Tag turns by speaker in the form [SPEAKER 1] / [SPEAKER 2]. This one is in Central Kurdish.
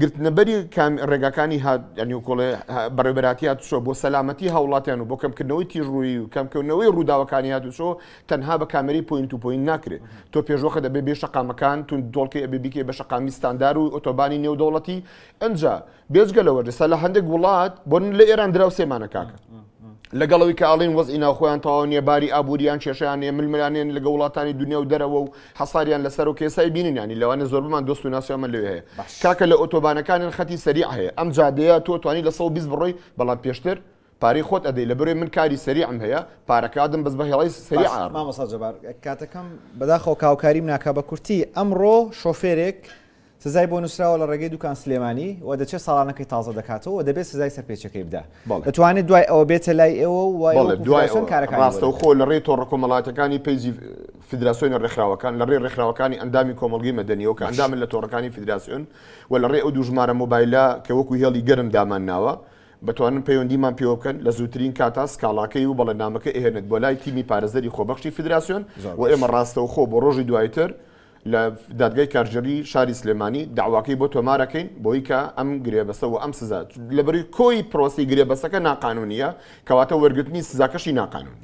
[SPEAKER 1] گرتنەبەری ڕێگەکانی هاکۆڵێ بەڕێبەراتی هاتوشۆ بۆ سەلامەتی هاوڵاتیان و بۆ کەمکردنەوەی تیژڕووی و کەمکەونەوەی ڕووداوەکانی هاتوشۆ تەنها بە کامری پوین و پوین ناکرێت تۆ پێشۆخە دەبێ بێ شقامەکان تون دۆڵکی ئەبیبیکێ بە شقامی ستاندار و ئۆتۆبانی نێودەوڵەتی ئەنج بێجگەلەوەرجسە لە هەندێک وڵات بۆن لە ئێران درا و سێمانە کاکە. لەگەڵەوەی کە ئاڵین وەزئی ناوخۆیان تەواو نیە باری ئابوووریان کێشیانێ ململانێن لەگە وڵاتانی دنیا و دەرەوە و حساریان لەسەر و کێسای بینینانی لەوانە زۆربمان دۆست و ناسیۆمە لێ کاکە لە ئۆتۆبانەکانن خەتی سەری هەیە ئەم جادەیە تۆ توانی لە 120 بڕۆی بەڵام پێشتر پارەی خۆت ئەدەی لە بەروێ من کاری سەریعم هەیە پارەکەدم بەس بە هێڵی سەری مامەسا
[SPEAKER 2] جەبار کاتەکەم بەداخۆ کاوکاریم ناکە بە کورتی ئەمڕۆ شۆفێرێک سزای بۆ نووسراوە لە ڕێگەی دوکان سلێمانی و دەچێت ساڵانەکەی تازە دەکاتەوە و دەبێت سزای سەرپێچەکەی بدا دەتوانێت دوای ئەوە بێتە لای ئێوە دوای ڕاستەو خۆ
[SPEAKER 1] لە ڕێی تۆڕە کۆمەڵاتەکانی پێیزی فدراسیۆنە ڕێکخراوەکان لە ڕێ ڕێکخراوەکانی ئەندامی کۆمەلگی مەدەنیەوە کە ئەندامن لە تۆڕەکانی فدراسیۆن و لە ڕێ ئەو دوژمارە مۆبایلە کە وەکو هێڵی گەرم دامان ناوە. بتوانن پەیوەندیمان پێوە بکەن لە زووترین کاتا سکاڵاکەی و بەڵەنامەکە ئێهێنێت بۆ لای تیمی پارێزەری خۆبەخشی فدراسیۆن و ئێمە ڕاستەوە خۆ بۆ ڕۆژی دوایتر لە دادگای کارژەری شاری سلێمانی داواکەی بۆ تۆمارەکەین بۆی کە ئەم گرێبەسە و ئەم سزا لەبری کۆی پرۆسی گرێبەسەکە ناقانونیە کەواتە وەرگتنی سزاکەشی ناقانون